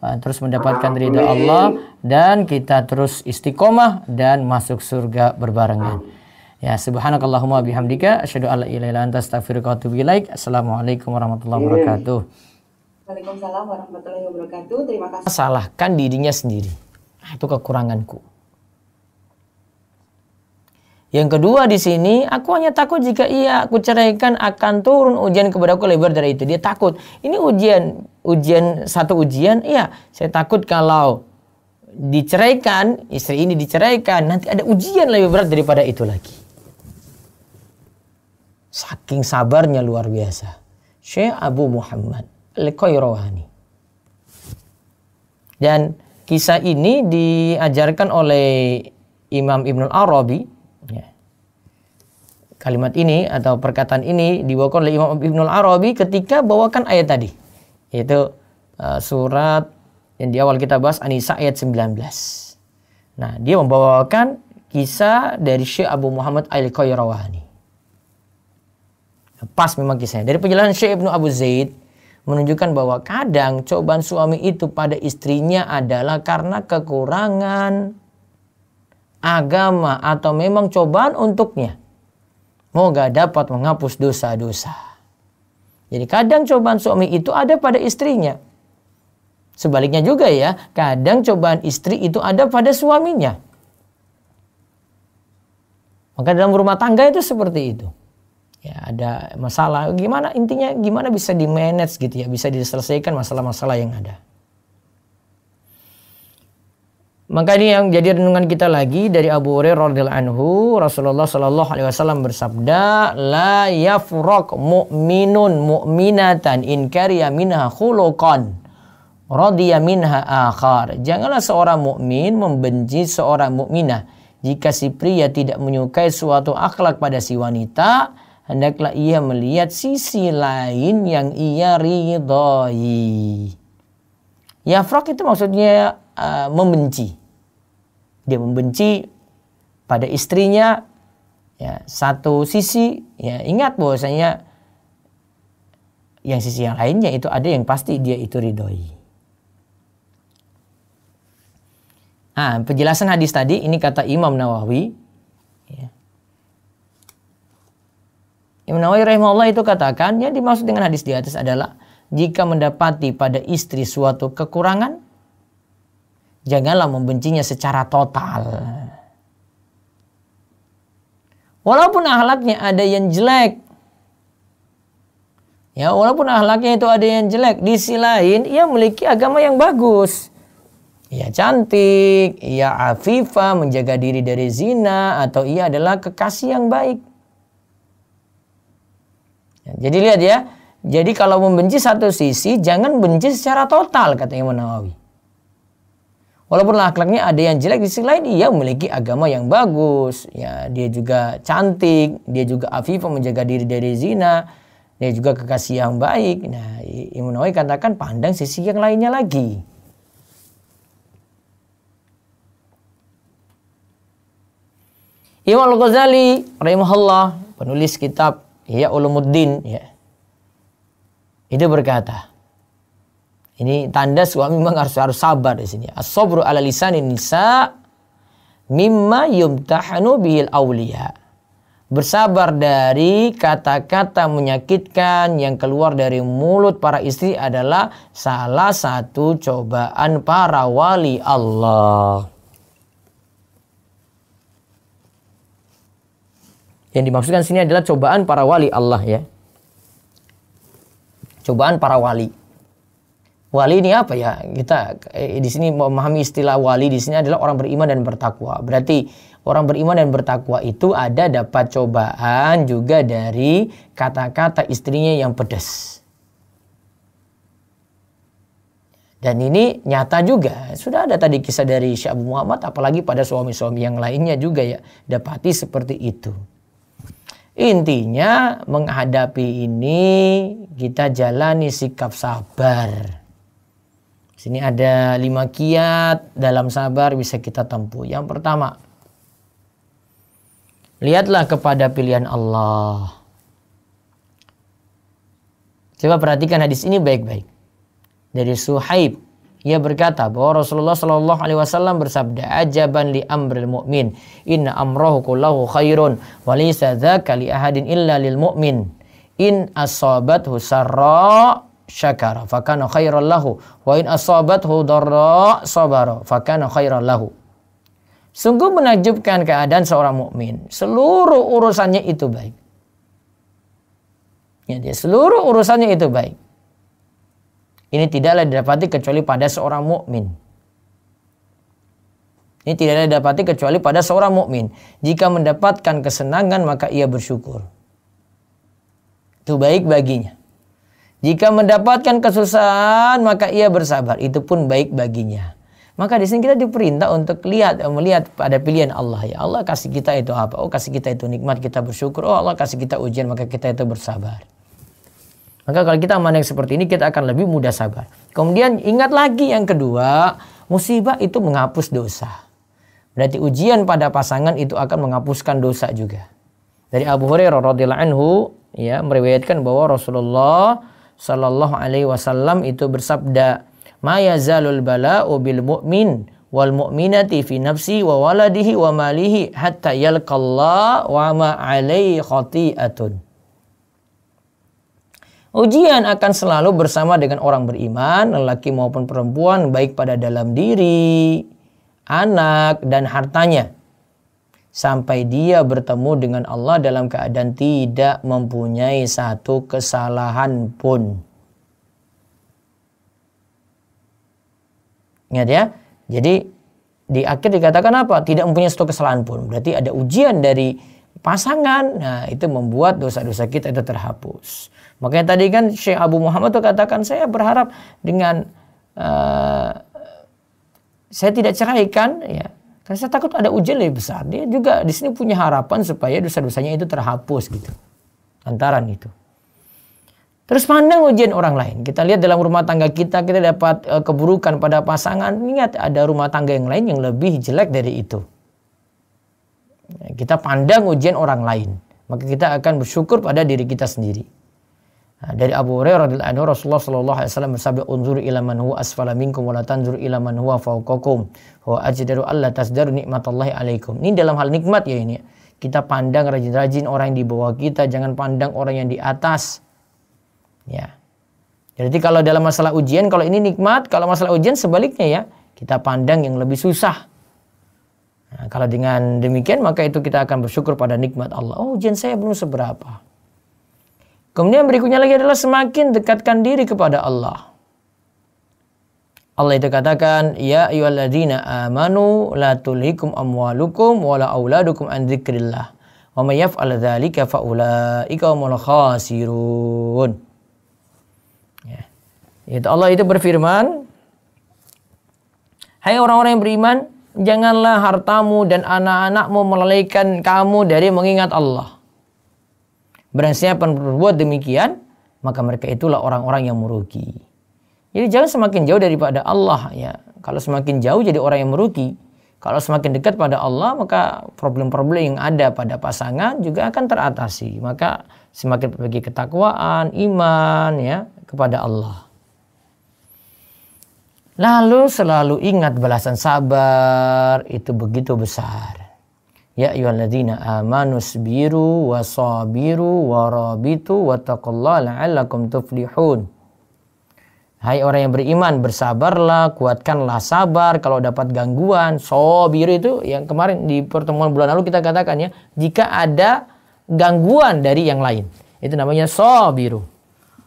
Eh, terus mendapatkan ridha Allah dan kita terus istiqomah dan masuk surga berbarengan. Ya subhanakallahumma bihamdika asyhadu la ilaha illa anta astaghfiruka wa atubu ilaik. Assalamualaikum warahmatullahi wabarakatuh.
Waalaikumsalam warahmatullahi wabarakatuh. Terima kasih.
Salahkan dirinya sendiri. Ah, itu kekuranganku. Yang kedua di sini, aku hanya takut jika ia aku ceraikan akan turun ujian kepada aku lebar dari itu. Dia takut. Ini ujian, ujian satu ujian. Iya, saya takut kalau diceraikan, istri ini diceraikan, nanti ada ujian lebih berat daripada itu lagi. Saking sabarnya luar biasa. Syekh Abu Muhammad Al-Qayrawani. Dan kisah ini diajarkan oleh Imam al Arabi Kalimat ini atau perkataan ini dibawakan oleh Imam Ibnul Arabi ketika bawakan ayat tadi. Yaitu uh, surat yang di awal kita bahas Anisa ayat 19. Nah, dia membawakan kisah dari Syekh Abu Muhammad Al-Qayrawani. Pas memang kisahnya. Dari penjelasan Syekh Ibnu Abu Zaid menunjukkan bahwa kadang cobaan suami itu pada istrinya adalah karena kekurangan agama atau memang cobaan untuknya moga dapat menghapus dosa-dosa. Jadi kadang cobaan suami itu ada pada istrinya. Sebaliknya juga ya, kadang cobaan istri itu ada pada suaminya. Maka dalam rumah tangga itu seperti itu. Ya, ada masalah gimana intinya gimana bisa di manage gitu ya, bisa diselesaikan masalah-masalah yang ada. Maka ini yang jadi renungan kita lagi dari Abu Hurairah radhiyallahu anhu, Rasulullah shallallahu alaihi wasallam bersabda, "La yafraq mu'minun mu'minatan in kariya minha khuluqan radiya minha akhar." Janganlah seorang mukmin membenci seorang mukminah jika si pria tidak menyukai suatu akhlak pada si wanita, hendaklah ia melihat sisi lain yang ia ridhoi. Yafrok itu maksudnya uh, membenci dia membenci pada istrinya ya satu sisi ya ingat bahwasanya yang sisi yang lainnya itu ada yang pasti dia itu ridhoi. Nah, penjelasan hadis tadi ini kata Imam Nawawi. Ya. Imam Nawawi rahimahullah itu katakan yang dimaksud dengan hadis di atas adalah jika mendapati pada istri suatu kekurangan janganlah membencinya secara total. Walaupun ahlaknya ada yang jelek, ya walaupun ahlaknya itu ada yang jelek, di sisi lain ia memiliki agama yang bagus. Ia cantik, ia afifa, menjaga diri dari zina, atau ia adalah kekasih yang baik. Ya, jadi lihat ya, jadi kalau membenci satu sisi, jangan benci secara total, kata Imam Nawawi. Walaupun akhlaknya ada yang jelek, di sisi lain dia memiliki agama yang bagus. Ya, dia juga cantik, dia juga afifah menjaga diri dari zina, dia juga kekasih yang baik. Nah, Imam Nawawi katakan pandang sisi yang lainnya lagi. Imam Al-Ghazali rahimahullah penulis kitab Ya Ulumuddin ya. Itu berkata, ini tanda suami memang harus harus sabar di sini. As-sabru ala lisanin nisa mimma yumtahanu bil awliya. Bersabar dari kata-kata menyakitkan yang keluar dari mulut para istri adalah salah satu cobaan para wali Allah. Yang dimaksudkan sini adalah cobaan para wali Allah ya. Cobaan para wali. Wali ini apa ya? Kita eh, di sini memahami istilah wali di sini adalah orang beriman dan bertakwa. Berarti orang beriman dan bertakwa itu ada dapat cobaan juga dari kata-kata istrinya yang pedas. Dan ini nyata juga. Sudah ada tadi kisah dari Syekh Muhammad apalagi pada suami-suami yang lainnya juga ya dapati seperti itu. Intinya menghadapi ini kita jalani sikap sabar. Sini ada lima kiat dalam sabar bisa kita tempuh. Yang pertama, lihatlah kepada pilihan Allah. Coba perhatikan hadis ini baik-baik. Dari Suhaib, ia berkata bahwa Rasulullah Shallallahu Alaihi Wasallam bersabda, "Ajaban li amril mu'min, inna amrohu kullahu khairun, walisa dzaka li ahadin illa lil mu'min, in asabat husarra syakara fakana khairan lahu wa in asabathu dharra sabara fakana khairan lahu Sungguh menakjubkan keadaan seorang mukmin. Seluruh urusannya itu baik. Ya, dia seluruh urusannya itu baik. Ini tidaklah didapati kecuali pada seorang mukmin. Ini tidaklah didapati kecuali pada seorang mukmin. Jika mendapatkan kesenangan maka ia bersyukur. Itu baik baginya. Jika mendapatkan kesusahan, maka ia bersabar. Itu pun baik baginya. Maka di sini kita diperintah untuk lihat melihat pada pilihan Allah ya Allah kasih kita itu apa? Oh kasih kita itu nikmat kita bersyukur. Oh Allah kasih kita ujian maka kita itu bersabar. Maka kalau kita aman seperti ini kita akan lebih mudah sabar. Kemudian ingat lagi yang kedua musibah itu menghapus dosa. Berarti ujian pada pasangan itu akan menghapuskan dosa juga. Dari Abu Hurairah radhiyallahu anhu ya meriwayatkan bahwa Rasulullah Shallallahu Alaihi Wasallam itu bersabda, zalul bala'u bil mu'min wal mu'minati fi nafsi wa waladihi wa malihi hatta yalqallah wa ma alaihi khati'atun." Ujian akan selalu bersama dengan orang beriman, lelaki maupun perempuan, baik pada dalam diri, anak, dan hartanya sampai dia bertemu dengan Allah dalam keadaan tidak mempunyai satu kesalahan pun. Ingat ya. Jadi di akhir dikatakan apa? Tidak mempunyai satu kesalahan pun. Berarti ada ujian dari pasangan. Nah, itu membuat dosa-dosa kita itu terhapus. Makanya tadi kan Syekh Abu Muhammad tuh katakan saya berharap dengan uh, saya tidak ceraikan ya karena saya takut ada ujian lebih besar. Dia juga di sini punya harapan supaya dosa-dosanya itu terhapus gitu. Lantaran itu. Terus pandang ujian orang lain. Kita lihat dalam rumah tangga kita, kita dapat e, keburukan pada pasangan. Ingat ada rumah tangga yang lain yang lebih jelek dari itu. Kita pandang ujian orang lain. Maka kita akan bersyukur pada diri kita sendiri. Nah, dari Abu Hurairah radhiyallahu anhu Rasulullah sallallahu alaihi wasallam bersabda unzur ila man huwa asfala minkum wa la tanzur ila man huwa fawqakum wa ajdaru alla tasdaru nikmatallahi alaikum. Ini dalam hal nikmat ya ini. Kita pandang rajin-rajin orang yang di bawah kita, jangan pandang orang yang di atas. Ya. Jadi kalau dalam masalah ujian kalau ini nikmat, kalau masalah ujian sebaliknya ya, kita pandang yang lebih susah. Nah, kalau dengan demikian maka itu kita akan bersyukur pada nikmat Allah. Oh, ujian saya belum seberapa. Kemudian berikutnya lagi adalah semakin dekatkan diri kepada Allah. Allah itu katakan, Ya ayyuhalladzina amanu la tulhikum amwalukum la awladukum an zikrillah. Wa may yaf'al dzalika faulaika humul khasirun. Ya. Itu Allah itu berfirman, Hai orang-orang yang beriman, janganlah hartamu dan anak-anakmu melalaikan kamu dari mengingat Allah. Barang siapa berbuat demikian, maka mereka itulah orang-orang yang merugi. Jadi jangan semakin jauh daripada Allah ya. Kalau semakin jauh jadi orang yang merugi. Kalau semakin dekat pada Allah, maka problem-problem yang ada pada pasangan juga akan teratasi. Maka semakin berbagi ketakwaan, iman ya kepada Allah. Lalu selalu ingat balasan sabar itu begitu besar. Ya ayyuhalladzina amanu sabiru wasabiru warabitu wattaqullaha la'allakum tuflihun. Hai orang yang beriman, bersabarlah, kuatkanlah sabar kalau dapat gangguan. Sobir itu yang kemarin di pertemuan bulan lalu kita katakan ya, jika ada gangguan dari yang lain. Itu namanya sobiru.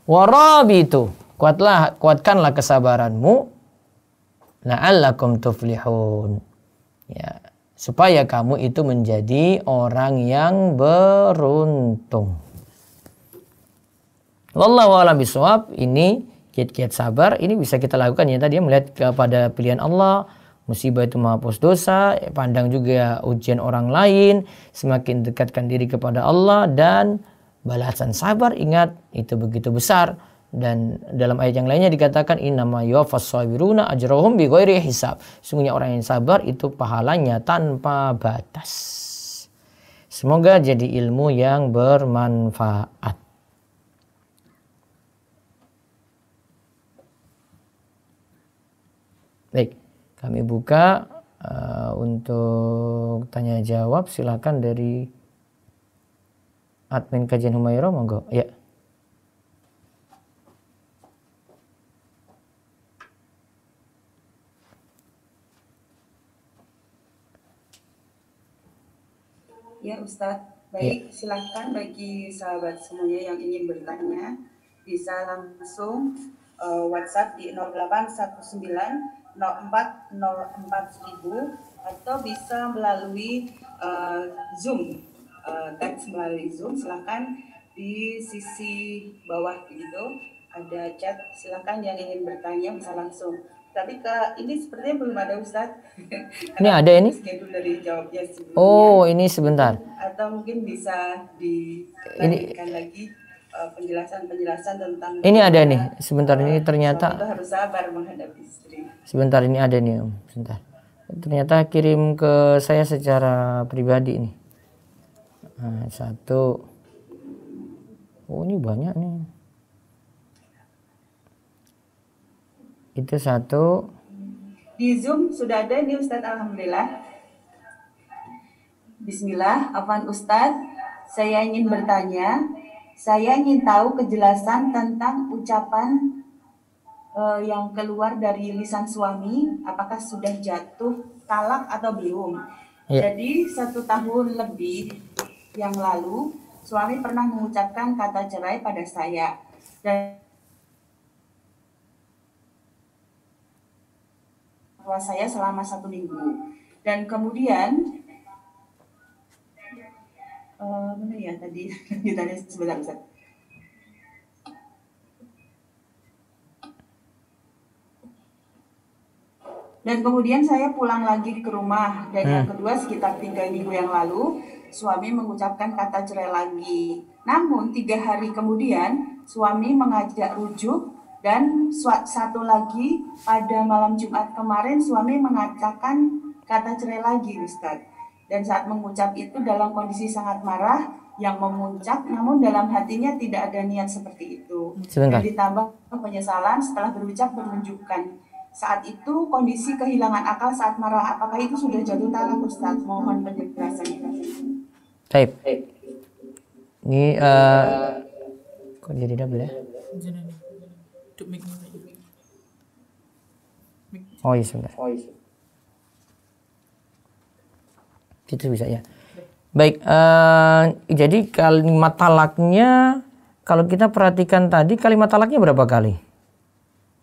Warabitu, kuatlah kuatkanlah kesabaranmu. La'allakum tuflihun. Ya, supaya kamu itu menjadi orang yang beruntung. Wallahu a'lam bishawab. Ini kiat-kiat sabar ini bisa kita lakukan ya tadi melihat kepada pilihan Allah musibah itu menghapus dosa pandang juga ujian orang lain semakin dekatkan diri kepada Allah dan balasan sabar ingat itu begitu besar dan dalam ayat yang lainnya dikatakan innama yuwaffas sabiruna ajrahum bighairi hisab. Sungguhnya orang yang sabar itu pahalanya tanpa batas. Semoga jadi ilmu yang bermanfaat. Baik, kami buka uh, untuk tanya jawab. Silakan dari admin kajian Humaira, monggo. Ya.
Ya Ustadz, ya. baik ya. silahkan bagi sahabat semuanya yang ingin bertanya bisa langsung uh, WhatsApp di 0819 atau bisa melalui uh, Zoom, uh, teks melalui Zoom silahkan di sisi bawah gitu ada chat silahkan yang ingin bertanya bisa langsung tapi ke ini sepertinya belum ada Ustaz. Ini ada ini? Schedule dari jawabnya sebelumnya.
Oh, ini sebentar.
Atau mungkin bisa ditanyakan lagi eh, penjelasan-penjelasan tentang Ini ada nih,
sebentar ini eh, ternyata
harus sabar menghadapi istri.
Sebentar ini ada nih, Sebentar. Ternyata kirim ke saya secara pribadi nih. Nah, satu. Oh, ini banyak nih. itu satu
di Zoom sudah ada nih Ustadz Alhamdulillah Bismillah Afan Ustadz saya ingin bertanya saya ingin tahu kejelasan tentang ucapan uh, yang keluar dari lisan suami apakah sudah jatuh talak atau belum Ya. jadi satu tahun lebih yang lalu suami pernah mengucapkan kata cerai pada saya dan kelas saya selama satu minggu. Dan kemudian, uh, mana ya tadi ditanya sebentar, Ustaz. Dan kemudian saya pulang lagi ke rumah dan yang hmm. kedua sekitar tiga minggu yang lalu suami mengucapkan kata cerai lagi. Namun tiga hari kemudian suami mengajak rujuk dan satu lagi, pada malam Jumat kemarin suami mengatakan kata cerai lagi, Ustadz. Dan saat mengucap itu dalam kondisi sangat marah yang memuncak, namun dalam hatinya tidak ada niat seperti itu. Sebentar. Dan ditambah penyesalan setelah berucap menunjukkan. Saat itu kondisi kehilangan akal saat marah, apakah itu sudah jatuh talak, Ustadz? Mohon penjelasannya.
Baik. Ini uh,
kok jadi double ya?
Oh iya sebentar. Oh iya. Itu bisa ya. Baik, uh, jadi kalimat talaknya kalau kita perhatikan tadi kalimat talaknya berapa kali?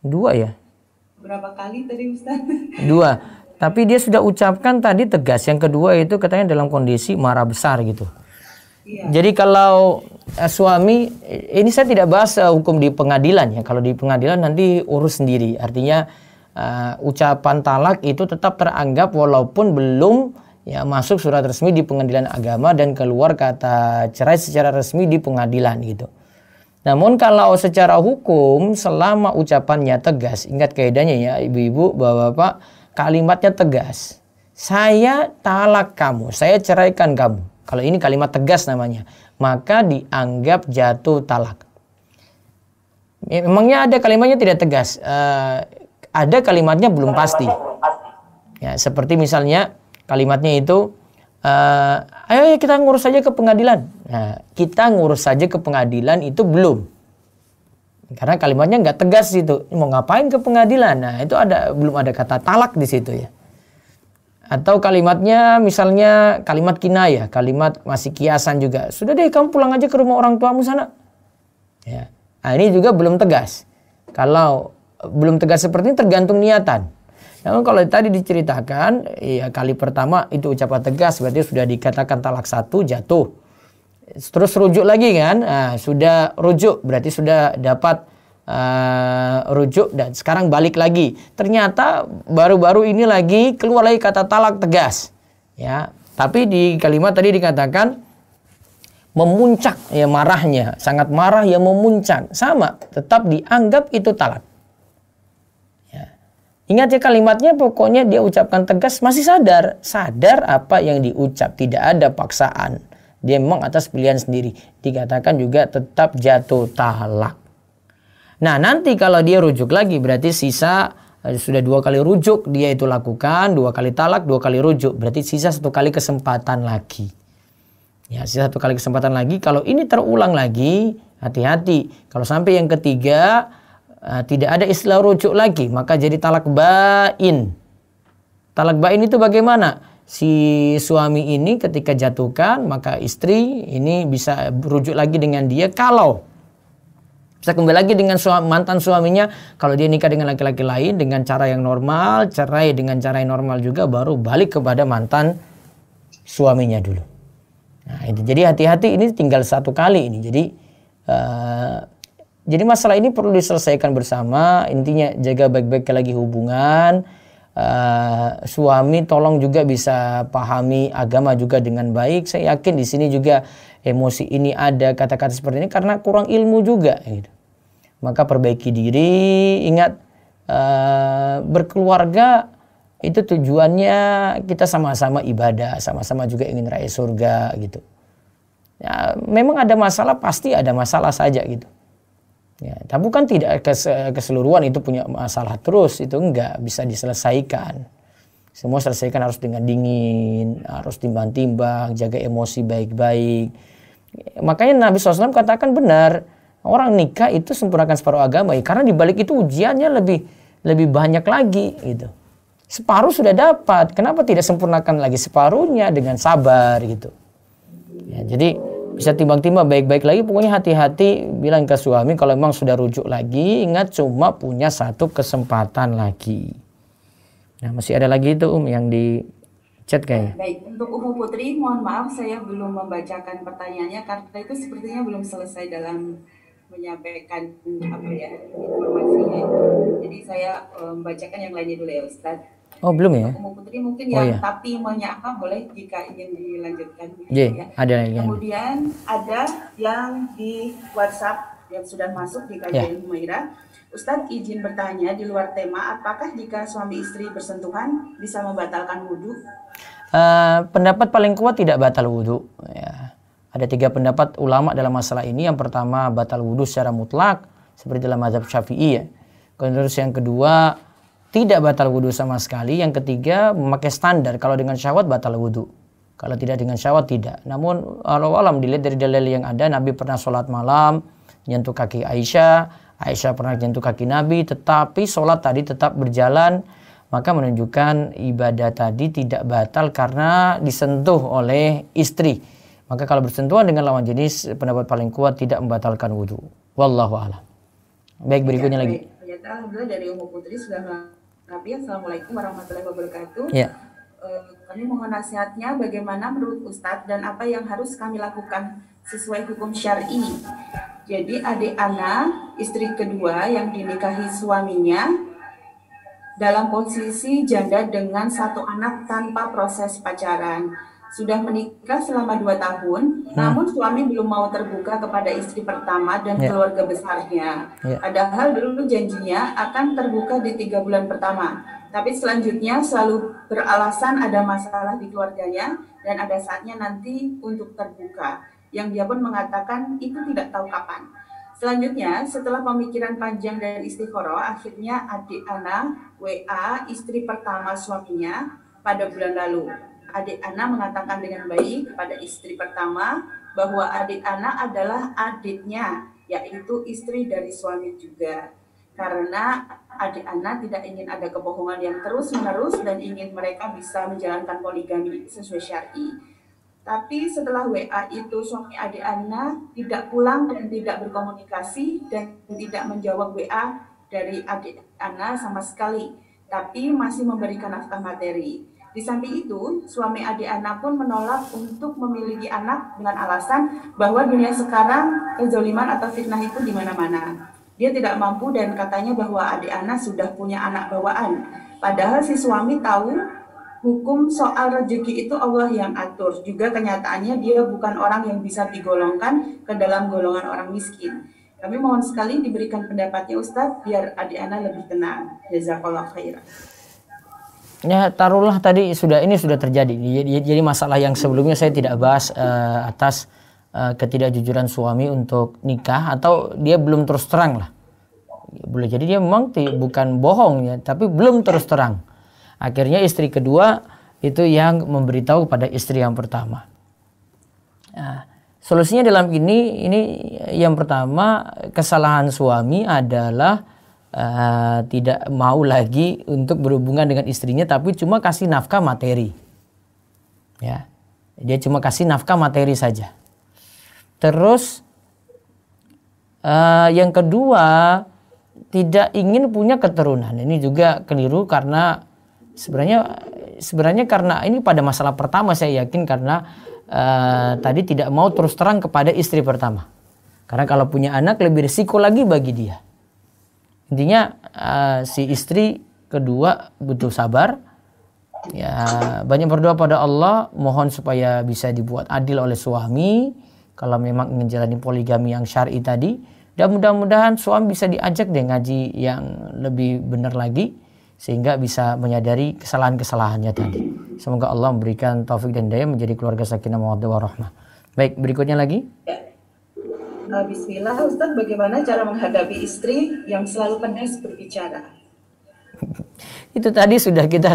Dua ya?
Berapa kali tadi Ustaz?
Dua. Tapi dia sudah ucapkan tadi tegas. Yang kedua itu katanya dalam kondisi marah besar gitu. Iya. Jadi kalau uh, suami ini saya tidak bahas uh, hukum di pengadilan ya. Kalau di pengadilan nanti urus sendiri. Artinya uh, ucapan talak itu tetap teranggap walaupun belum ya masuk surat resmi di pengadilan agama dan keluar kata cerai secara resmi di pengadilan gitu. Namun kalau secara hukum selama ucapannya tegas, ingat kaidahnya ya ibu-ibu, bapak-bapak, kalimatnya tegas. Saya talak kamu, saya ceraikan kamu. Kalau ini kalimat tegas namanya, maka dianggap jatuh talak. Ya, memangnya ada kalimatnya tidak tegas. Uh, ada kalimatnya belum pasti. Ya, seperti misalnya kalimatnya itu uh, ayo kita ngurus saja ke pengadilan. Nah, kita ngurus saja ke pengadilan itu belum. Karena kalimatnya nggak tegas itu. Mau ngapain ke pengadilan? Nah, itu ada belum ada kata talak di situ ya. Atau kalimatnya misalnya kalimat kinayah, kalimat masih kiasan juga. Sudah deh kamu pulang aja ke rumah orang tuamu sana. Ya. Nah, ini juga belum tegas. Kalau e, belum tegas seperti ini tergantung niatan. Namun kalau tadi diceritakan, ya kali pertama itu ucapan tegas berarti sudah dikatakan talak satu jatuh. Terus rujuk lagi kan, nah, sudah rujuk berarti sudah dapat uh, rujuk dan sekarang balik lagi. Ternyata baru-baru ini lagi keluar lagi kata talak tegas. Ya, tapi di kalimat tadi dikatakan memuncak ya marahnya, sangat marah yang memuncak. Sama, tetap dianggap itu talak. Ya. Ingat ya kalimatnya pokoknya dia ucapkan tegas masih sadar, sadar apa yang diucap, tidak ada paksaan. Dia memang atas pilihan sendiri. Dikatakan juga tetap jatuh talak. Nah nanti kalau dia rujuk lagi berarti sisa eh, sudah dua kali rujuk dia itu lakukan dua kali talak dua kali rujuk berarti sisa satu kali kesempatan lagi ya sisa satu kali kesempatan lagi kalau ini terulang lagi hati-hati kalau sampai yang ketiga uh, tidak ada istilah rujuk lagi maka jadi talak bain talak bain itu bagaimana si suami ini ketika jatuhkan maka istri ini bisa rujuk lagi dengan dia kalau bisa kembali lagi dengan suami, mantan suaminya kalau dia nikah dengan laki-laki lain dengan cara yang normal cerai dengan cara yang normal juga baru balik kepada mantan suaminya dulu nah itu jadi hati-hati ini tinggal satu kali ini jadi uh, jadi masalah ini perlu diselesaikan bersama intinya jaga baik-baik lagi hubungan Uh, suami tolong juga bisa pahami agama juga dengan baik. Saya yakin di sini juga emosi ini ada, kata-kata seperti ini karena kurang ilmu juga gitu. Maka perbaiki diri, ingat uh, berkeluarga itu tujuannya kita sama-sama ibadah, sama-sama juga ingin raih surga gitu. Ya, memang ada masalah pasti ada masalah saja gitu. Ya, tapi kan tidak keseluruhan itu punya masalah terus itu enggak bisa diselesaikan. Semua selesaikan harus dengan dingin, harus timbang-timbang, jaga emosi baik-baik Makanya Nabi SAW katakan benar, orang nikah itu sempurnakan separuh agama ya, karena dibalik itu ujiannya lebih lebih banyak lagi gitu. Separuh sudah dapat, kenapa tidak sempurnakan lagi separuhnya dengan sabar gitu. Ya, jadi bisa timbang-timbang baik-baik lagi pokoknya hati-hati bilang ke suami kalau memang sudah rujuk lagi ingat cuma punya satu kesempatan lagi. Nah, masih ada lagi itu Um yang di Chat kayaknya.
Baik, untuk Umu Putri, mohon maaf saya belum membacakan pertanyaannya karena itu sepertinya belum selesai dalam menyampaikan apa ya informasinya. Jadi saya eh, membacakan yang lainnya dulu ya Ustaz.
Oh belum ya? Umu
Putri mungkin oh, yang iya. tapi menyapa boleh jika ingin dilanjutkan. Iya, ya. ada lagi. Kemudian ada yang di WhatsApp yang sudah masuk di iya. kajian yeah. Humaira Ustadz izin bertanya di luar tema, apakah jika suami istri bersentuhan bisa membatalkan wudhu? Uh,
eh, pendapat paling kuat tidak batal wudhu. Ya. Ada tiga pendapat ulama dalam masalah ini. Yang pertama batal wudhu secara mutlak seperti dalam mazhab syafi'i ya. Kemudian yang kedua tidak batal wudhu sama sekali. Yang ketiga memakai standar. Kalau dengan syawat batal wudhu. Kalau tidak dengan syawat tidak. Namun kalau alam dilihat dari dalil yang ada Nabi pernah sholat malam nyentuh kaki Aisyah Aisyah pernah menyentuh kaki Nabi tetapi sholat tadi tetap berjalan maka menunjukkan ibadah tadi tidak batal karena disentuh oleh istri. Maka kalau bersentuhan dengan lawan jenis pendapat paling kuat tidak membatalkan wudhu. Wallahu a'lam. Baik berikutnya iya, lagi.
Ternyata alhamdulillah dari Umum Putri sudah Rabi, Assalamualaikum warahmatullahi wabarakatuh. Ya. kami mohon nasihatnya bagaimana menurut Ustadz dan apa yang harus kami lakukan sesuai hukum syari. Jadi adik Ana, istri kedua yang dinikahi suaminya, dalam posisi janda dengan satu anak tanpa proses pacaran. Sudah menikah selama dua tahun, hmm. namun suami belum mau terbuka kepada istri pertama dan yeah. keluarga besarnya. Yeah. Padahal dulu janjinya akan terbuka di tiga bulan pertama. Tapi selanjutnya selalu beralasan ada masalah di keluarganya dan ada saatnya nanti untuk terbuka yang dia pun mengatakan itu tidak tahu kapan. Selanjutnya, setelah pemikiran panjang dan istiqoroh, akhirnya adik Ana, WA, istri pertama suaminya, pada bulan lalu. Adik Ana mengatakan dengan baik kepada istri pertama bahwa adik Ana adalah adiknya, yaitu istri dari suami juga. Karena adik Ana tidak ingin ada kebohongan yang terus-menerus dan ingin mereka bisa menjalankan poligami sesuai syari. Tapi setelah WA itu suami adik Ana tidak pulang dan tidak berkomunikasi dan tidak menjawab WA dari adik Ana sama sekali, tapi masih memberikan nafkah materi. Di samping itu, suami adik Ana pun menolak untuk memiliki anak dengan alasan bahwa dunia sekarang kezoliman atau fitnah itu di mana-mana. Dia tidak mampu dan katanya bahwa adik Ana sudah punya anak bawaan. Padahal si suami tahu hukum soal rezeki itu Allah yang atur. Juga kenyataannya dia bukan orang yang bisa digolongkan ke dalam golongan orang miskin. Kami mohon sekali diberikan pendapatnya Ustadz biar adik Ana lebih tenang. Jazakallah khairan.
Ya taruhlah tadi sudah ini sudah terjadi. Jadi masalah yang sebelumnya saya tidak bahas uh, atas eh, ketidakjujuran suami untuk nikah atau dia belum terus terang lah. Boleh jadi dia memang bukan bohong ya, tapi belum terus terang Akhirnya istri kedua itu yang memberitahu kepada istri yang pertama. Nah, solusinya dalam ini ini yang pertama kesalahan suami adalah uh, tidak mau lagi untuk berhubungan dengan istrinya tapi cuma kasih nafkah materi. Ya. Dia cuma kasih nafkah materi saja. Terus uh, yang kedua tidak ingin punya keturunan. Ini juga keliru karena sebenarnya sebenarnya karena ini pada masalah pertama saya yakin karena uh, tadi tidak mau terus terang kepada istri pertama. Karena kalau punya anak lebih risiko lagi bagi dia. Intinya uh, si istri kedua butuh sabar. Ya, banyak berdoa pada Allah, mohon supaya bisa dibuat adil oleh suami kalau memang ingin jalani poligami yang syar'i tadi dan mudah-mudahan suami bisa diajak deh ngaji yang lebih benar lagi sehingga bisa menyadari kesalahan-kesalahannya tadi. Semoga Allah memberikan taufik dan daya menjadi keluarga sakinah mawaddah warahmah. Baik, berikutnya lagi.
Ya. Eh, bismillah, Ustaz, bagaimana cara menghadapi istri yang selalu penas berbicara?
itu tadi sudah kita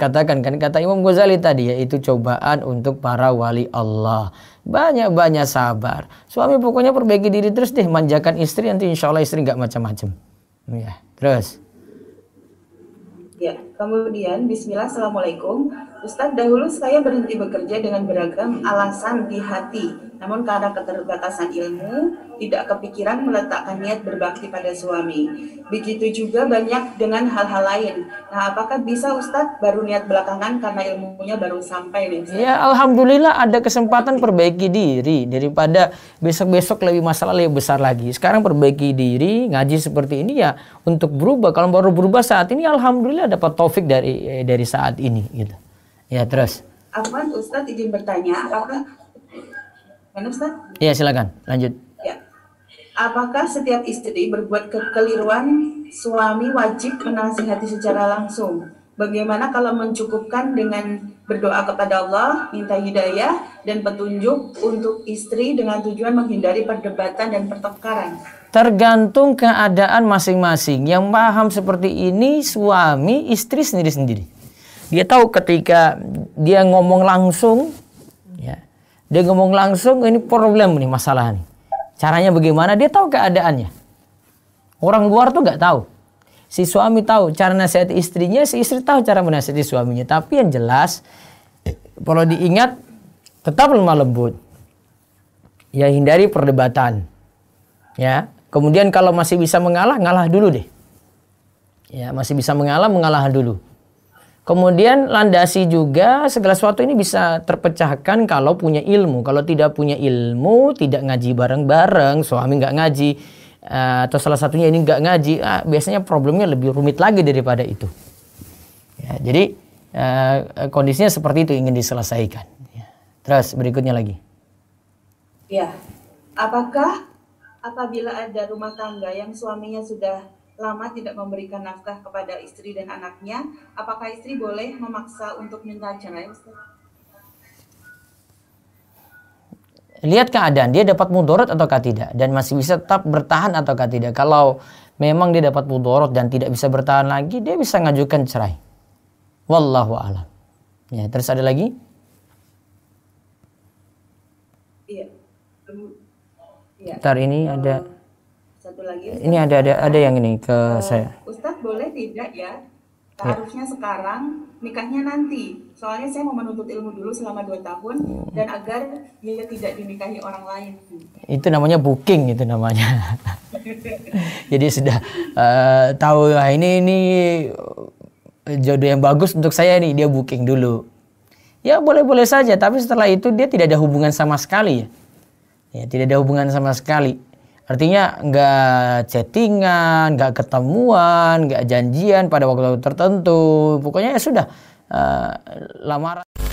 katakan kan kata Imam Ghazali tadi yaitu cobaan untuk para wali Allah. Banyak-banyak sabar. Suami pokoknya perbaiki diri terus deh manjakan istri nanti insya Allah istri nggak macam-macam. Ya, terus.
Kemudian Bismillah Assalamualaikum Ustadz, dahulu saya berhenti bekerja dengan beragam alasan di hati, namun karena keterbatasan ilmu, tidak kepikiran meletakkan niat berbakti pada suami. Begitu juga banyak dengan hal-hal lain. Nah, apakah bisa Ustadz baru niat belakangan karena ilmunya baru sampai nih? Ya,
Alhamdulillah ada kesempatan perbaiki diri daripada besok-besok lebih masalah lebih besar lagi. Sekarang perbaiki diri, ngaji seperti ini ya untuk berubah. Kalau baru berubah saat ini, Alhamdulillah dapat taufik dari eh, dari saat ini gitu. Ya, terus.
Afwan Ustaz izin bertanya, apakah Mana Ustaz?
Iya, silakan. Lanjut.
Ya. Apakah setiap istri berbuat kekeliruan suami wajib menasihati secara langsung? Bagaimana kalau mencukupkan dengan berdoa kepada Allah, minta hidayah dan petunjuk untuk istri dengan tujuan menghindari perdebatan dan pertengkaran?
Tergantung keadaan masing-masing. Yang paham seperti ini suami, istri sendiri-sendiri dia tahu ketika dia ngomong langsung, ya, dia ngomong langsung ini problem nih masalah nih. Caranya bagaimana? Dia tahu keadaannya. Orang luar tuh nggak tahu. Si suami tahu cara nasihat istrinya, si istri tahu cara menasihati suaminya. Tapi yang jelas, kalau diingat, tetap lemah lembut. Ya hindari perdebatan. Ya, kemudian kalau masih bisa mengalah, ngalah dulu deh. Ya, masih bisa mengalah, mengalah dulu. Kemudian landasi juga segala sesuatu ini bisa terpecahkan kalau punya ilmu. Kalau tidak punya ilmu, tidak ngaji bareng-bareng, suami nggak ngaji, eh, atau salah satunya ini nggak ngaji, ah, biasanya problemnya lebih rumit lagi daripada itu. Ya, jadi eh, kondisinya seperti itu ingin diselesaikan. Ya. Terus berikutnya lagi.
Ya, apakah apabila ada rumah tangga yang suaminya sudah lama tidak memberikan nafkah kepada istri dan anaknya, apakah istri boleh memaksa untuk minta cerai?
Lihat keadaan, dia dapat mudorot ataukah tidak dan masih bisa tetap bertahan ataukah tidak. Kalau memang dia dapat mudorot dan tidak bisa bertahan lagi, dia bisa mengajukan cerai. Wallahu alam. Ya, terus ada lagi?
Iya. Bentar iya.
ini ada
satu lagi. Ustaz. Ini ada
ada ada yang ini ke uh, saya.
Ustadz boleh tidak ya? ya. Harusnya ya. sekarang, nikahnya nanti. Soalnya saya mau menuntut ilmu dulu selama dua tahun hmm. dan agar dia tidak dinikahi orang lain.
Itu namanya booking itu namanya. Jadi sudah uh, tahu lah ini ini eh, jodoh yang bagus untuk saya nih, dia booking dulu. Ya boleh-boleh saja, tapi setelah itu dia tidak ada hubungan sama sekali Ya, ya tidak ada hubungan sama sekali Artinya nggak chattingan, nggak ketemuan, nggak janjian pada waktu tertentu. Pokoknya ya sudah uh, lamaran.